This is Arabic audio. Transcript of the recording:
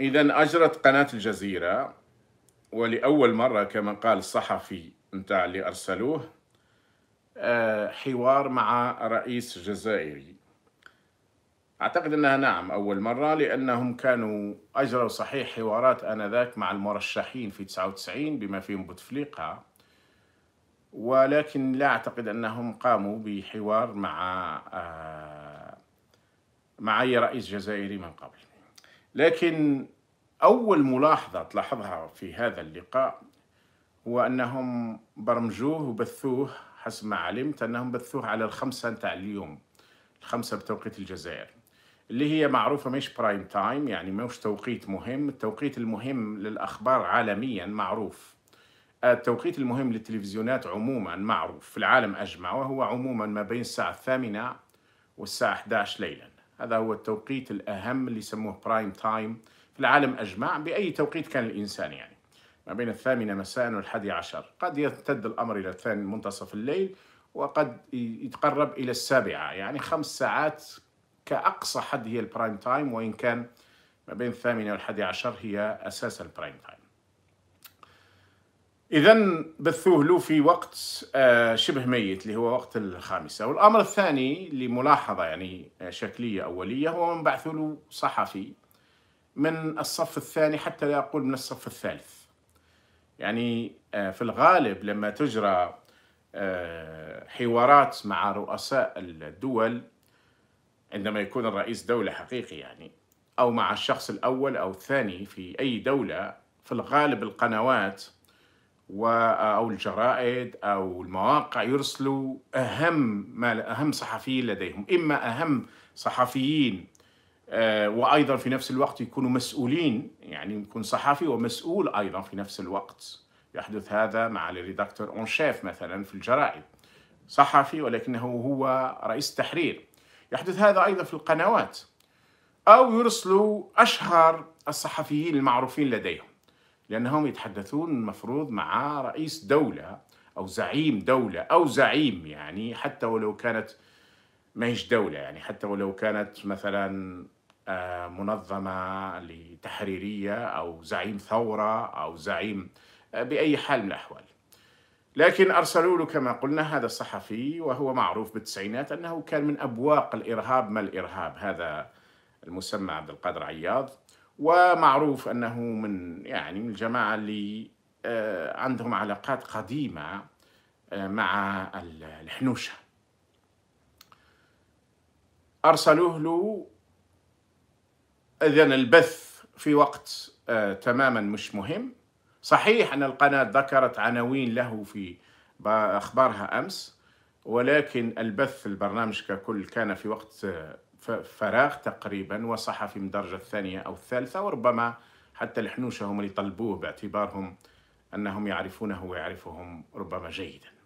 إذا أجرت قناة الجزيرة ولأول مرة كما قال الصحفي نتاع اللي أرسلوه آه، حوار مع رئيس جزائري أعتقد أنها نعم أول مرة لأنهم كانوا أجروا صحيح حوارات آنذاك مع المرشحين في 99 بما فيهم بوتفليقة ولكن لا أعتقد أنهم قاموا بحوار مع آه، مع أي رئيس جزائري من قبل لكن أول ملاحظة تلاحظها في هذا اللقاء هو أنهم برمجوه وبثوه حسب ما علمت أنهم بثوه على الخمسة نتاع اليوم الخمسة بتوقيت الجزائر اللي هي معروفة مش برايم تايم يعني مش توقيت مهم التوقيت المهم للأخبار عالميا معروف التوقيت المهم للتلفزيونات عموما معروف في العالم أجمع وهو عموما ما بين الساعة الثامنة والساعة 11 ليلاً هذا هو التوقيت الأهم اللي يسموه برايم تايم في العالم أجمع بأي توقيت كان الإنسان يعني ما بين الثامنة مساء والحادي عشر قد يمتد الأمر إلى الثاني منتصف الليل وقد يتقرب إلى السابعة يعني خمس ساعات كأقصى حد هي البرايم تايم وإن كان ما بين الثامنة والحادي عشر هي أساس البرايم تايم اذا بثوه له في وقت آه، شبه ميت اللي هو وقت الخامسه والامر الثاني لملاحظه يعني آه، شكليه اوليه هو من بعثوا له صحفي من الصف الثاني حتى لا اقول من الصف الثالث يعني آه، في الغالب لما تجرى حوارات مع رؤساء الدول عندما يكون الرئيس دولة حقيقي يعني أو مع الشخص الأول أو الثاني في أي دولة في الغالب القنوات او الجرائد او المواقع يرسلوا اهم ما اهم صحفيين لديهم اما اهم صحفيين آه، وايضا في نفس الوقت يكونوا مسؤولين يعني يكون صحفي ومسؤول ايضا في نفس الوقت يحدث هذا مع الريدكتور اون شيف مثلا في الجرائد صحفي ولكنه هو رئيس تحرير يحدث هذا ايضا في القنوات او يرسلوا اشهر الصحفيين المعروفين لديهم لأنهم يتحدثون المفروض مع رئيس دولة أو زعيم دولة أو زعيم يعني حتى ولو كانت ما هيش دولة يعني حتى ولو كانت مثلا آه، منظمة لتحريرية أو زعيم ثورة أو زعيم آه، بأي حال من الأحوال لكن أرسلوا له كما قلنا هذا الصحفي وهو معروف بالتسعينات أنه كان من أبواق الإرهاب ما الإرهاب هذا المسمى عبد القادر عياض ومعروف انه من يعني من الجماعه اللي آه، عندهم علاقات قديمه آه، مع الحنوشه ارسلوه له اذا البث في وقت آه، تماما مش مهم صحيح ان القناه ذكرت عناوين له في اخبارها امس ولكن البث البرنامج ككل كان في وقت فراغ تقريبا وصحفي من الدرجة الثانية أو الثالثة وربما حتى الحنوشة هم اللي طلبوه باعتبارهم أنهم يعرفونه ويعرفهم ربما جيداً